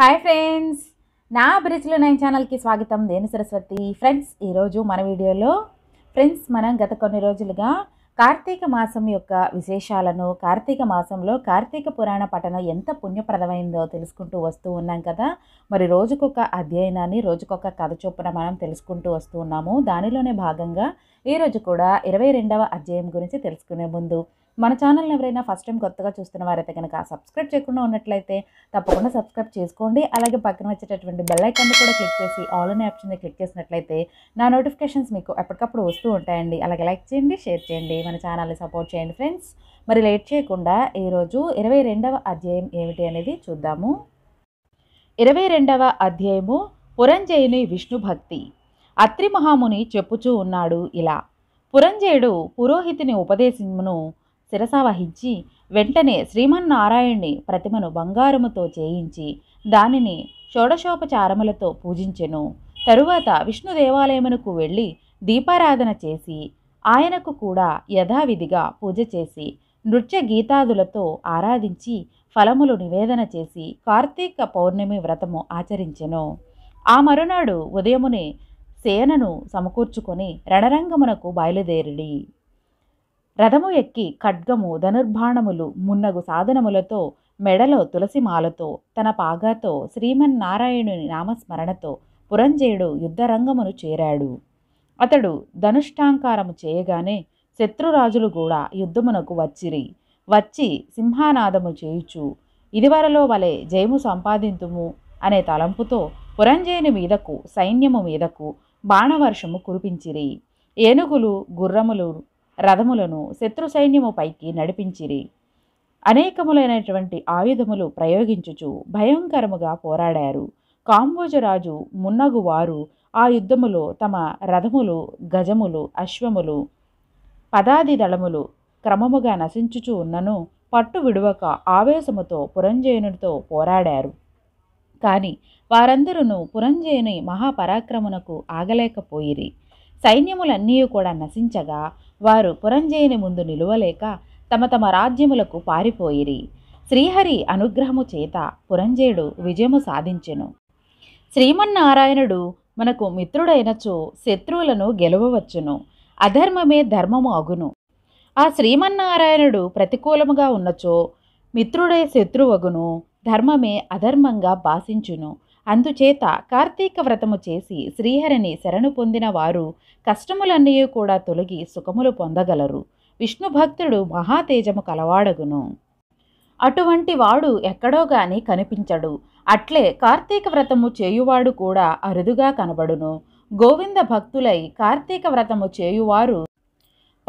hi friends నా బ్రిజ్లో nine ఛానల్కి స్వాగతం నేను సరస్వతి ఫ్రెండ్స్ ఈరోజు మన వీడియోలో ఫ్రెండ్స్ మనం గత కొన్ని రోజులుగా కార్తీక మాసం యొక్క విశేషాలను కార్తీక మాసంలో కార్తీక పురాణ పఠనం ఎంత పుణ్యప్రదమైందో తెలుసుకుంటూ వస్తూ ఉన్నాం కదా మరి రోజుకొక అధ్యయనాన్ని రోజుకొక కథ చొప్పున మనం తెలుసుకుంటూ వస్తూ ఉన్నాము దానిలోనే భాగంగా ఈరోజు కూడా ఇరవై రెండవ అధ్యాయం గురించి తెలుసుకునే ముందు మన ఛానల్ని ఎవరైనా ఫస్ట్ టైం కొత్తగా చూస్తున్న వారైతే కనుక సబ్స్క్రైబ్ చేయకుండా ఉన్నట్లయితే తప్పకుండా సబ్స్క్రైబ్ చేసుకోండి అలాగే పక్కన వచ్చేటటువంటి బెల్ ఐకాన్ని కూడా క్లిక్ చేసి ఆల్ అనే ఆప్షన్ని క్లిక్ చేసినట్లయితే నా నోటిఫికేషన్స్ మీకు ఎప్పటికప్పుడు వస్తూ ఉంటాయండి అలాగే లైక్ చేయండి షేర్ చేయండి మన ఛానల్ని సపోర్ట్ చేయండి ఫ్రెండ్స్ మరి లేట్ చేయకుండా ఈరోజు ఇరవై రెండవ అధ్యాయం ఏమిటి అనేది చూద్దాము ఇరవై రెండవ అధ్యాయము పురంజయుని విష్ణు భక్తి అత్రి మహాముని చెప్పుచూ ఉన్నాడు ఇలా పురంజయుడు పురోహితుని ఉపదేశమును శిరసావహించి వెంటనే శ్రీమన్నారాయణ్ణి ప్రతిమను బంగారముతో చేయించి దానిని షోడశోపచారములతో పూజించెను తరువాత విష్ణు దేవాలయమునకు వెళ్ళి దీపారాధన చేసి ఆయనకు కూడా యథావిధిగా పూజ చేసి నృత్య గీతాదులతో ఆరాధించి ఫలములు నివేదన చేసి కార్తీక పౌర్ణమి వ్రతము ఆచరించెను ఆ మరునాడు ఉదయమునే సేనను సమకూర్చుకొని రణరంగమునకు బయలుదేరి రథము ఎక్కి ఖడ్గము ధనుర్బాణములు మున్నగు సాధనములతో మెడలో తులసిమాలతో తన పాగాతో శ్రీమన్నారాయణుని నామస్మరణతో పురంజయుడు యుద్ధరంగమును చేరాడు అతడు ధనుష్టాంకారము చేయగానే శత్రురాజులు కూడా యుద్ధమునకు వచ్చిరి వచ్చి సింహానాదము చేయుచు ఇదివరలో వలె జయము సంపాదింతుము అనే తలంపుతో పురంజయుని మీదకు సైన్యము మీదకు బాణవర్షము కురిపించిరి ఏనుగులు గుర్రములు రథములను శత్రు సైన్యము పైకి నడిపించిరి అనేకములైనటువంటి ఆయుధములు ప్రయోగించుచు భయంకరముగా పోరాడారు కాంబోజరాజు మున్నగు వారు ఆ యుద్ధములో తమ రథములు గజములు అశ్వములు పదాది దళములు క్రమముగా నశించుచు ఉన్నను పట్టు విడువక ఆవేశముతో పురంజయునితో పోరాడారు కానీ వారందరూ పురంజయుని మహాపరాక్రమునకు ఆగలేకపోయిరి సైన్యములన్నీ కూడా నశించగా వారు పురంజయుని ముందు నిలువలేక తమ తమ రాజ్యములకు పారిపోయిరి శ్రీహరి అనుగ్రహము చేత పురంజయుడు విజయము సాధించెను శ్రీమన్నారాయణుడు మనకు మిత్రుడైనచో శత్రువులను గెలవవచ్చును అధర్మమే ధర్మము అగును ఆ శ్రీమన్నారాయణుడు ప్రతికూలముగా ఉన్నచో మిత్రుడే శత్రువగును ధర్మమే అధర్మంగా భాషించును అందుచేత కార్తీక వ్రతము చేసి శ్రీహరిని శరణు పొందిన వారు కష్టములన్నీ కూడా తొలగి సుఖములు పొందగలరు విష్ణు భక్తుడు మహాతేజము కలవాడగును అటువంటి వాడు ఎక్కడో గాని కనిపించడు అట్లే కార్తీక వ్రతము చేయువాడు కూడా అరుదుగా కనబడును గోవింద భక్తులై కార్తీక వ్రతము చేయువారు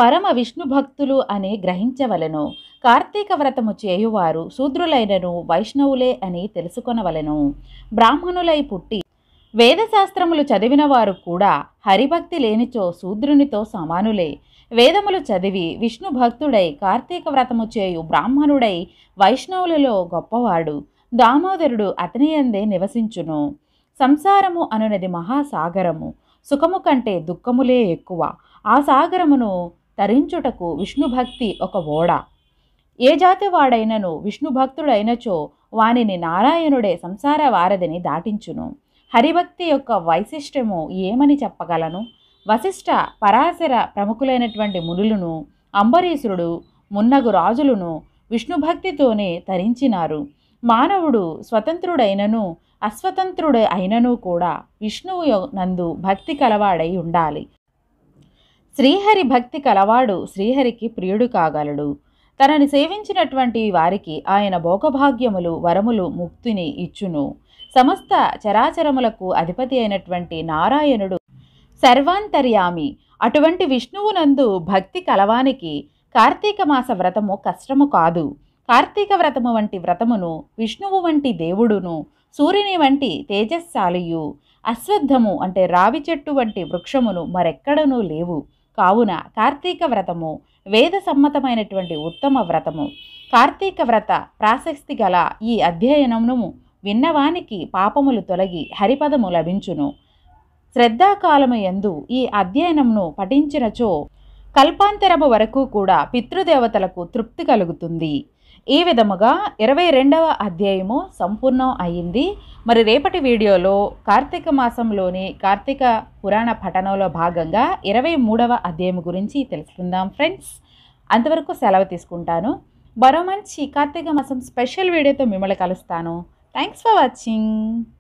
పరమ విష్ణు భక్తులు అని గ్రహించవలెను కార్తీక వ్రతము చేయువారు శూద్రులైనను వైష్ణవులే అని తెలుసుకొనవలెను బ్రాహ్మణులై పుట్టి వేదశాస్త్రములు చదివిన వారు కూడా హరిభక్తి లేనిచో శూద్రునితో సమానులే వేదములు చదివి విష్ణు భక్తుడై కార్తీక వ్రతము చేయు బ్రాహ్మణుడై వైష్ణవులలో గొప్పవాడు దామోదరుడు అతనియందే నివసించును సంసారము అనునది మహాసాగరము సుఖము కంటే దుఃఖములే ఎక్కువ ఆ సాగరమును తరించుటకు విష్ణుభక్తి ఒక ఓడ ఏ జాతి వాడైనను విష్ణు భక్తుడైనచో వానిని నారాయణుడే సంసార వారధిని దాటించును హరిభక్తి యొక్క వైశిష్టము ఏమని చెప్పగలను వశిష్ఠ పరాశర ప్రముఖులైనటువంటి మునులను అంబరీషుడు మున్నగు రాజులను విష్ణుభక్తితోనే తరించినారు మానవుడు స్వతంత్రుడైనను అస్వతంత్రుడు అయినను కూడా విష్ణువు నందు భక్తి కలవాడై ఉండాలి శ్రీహరి భక్తి కలవాడు శ్రీహరికి ప్రియుడు కాగలడు తనని సేవించినటువంటి వారికి ఆయన భోగభాగ్యములు వరములు ముక్తిని ఇచ్చును సమస్త చరాచరములకు అధిపతి అయినటువంటి నారాయణుడు సర్వాంతర్యామి అటువంటి విష్ణువునందు భక్తి కలవానికి కార్తీక మాస వ్రతము కష్టము కాదు కార్తీక వ్రతము వంటి వ్రతమును విష్ణువు వంటి దేవుడును సూర్యుని వంటి తేజస్శాలియు అశ్వద్ధము అంటే రావి చెట్టు వంటి వృక్షమును మరెక్కడనూ లేవు కావున కార్తీక వ్రతము వేద సమ్మతమైనటువంటి ఉత్తమ వ్రతము కార్తీక వ్రత ప్రాశస్తి గల ఈ అధ్యయనమును విన్నవానికి పాపములు తొలగి హరిపదము లభించును శ్రద్ధాకాలము ఎందు ఈ అధ్యయనమును పఠించినచో కల్పాంతరము వరకు కూడా పితృదేవతలకు తృప్తి కలుగుతుంది ఈ విధముగా ఇరవై రెండవ అధ్యాయము సంపూర్ణం అయింది మరి రేపటి వీడియోలో కార్తీక మాసంలోని కార్తీక పురాణ పఠనంలో భాగంగా ఇరవై మూడవ అధ్యాయం గురించి తెలుసుకుందాం ఫ్రెండ్స్ అంతవరకు సెలవు తీసుకుంటాను మరో మంచి కార్తీక మాసం స్పెషల్ వీడియోతో మిమ్మల్ని కలుస్తాను థ్యాంక్స్ ఫర్ వాచింగ్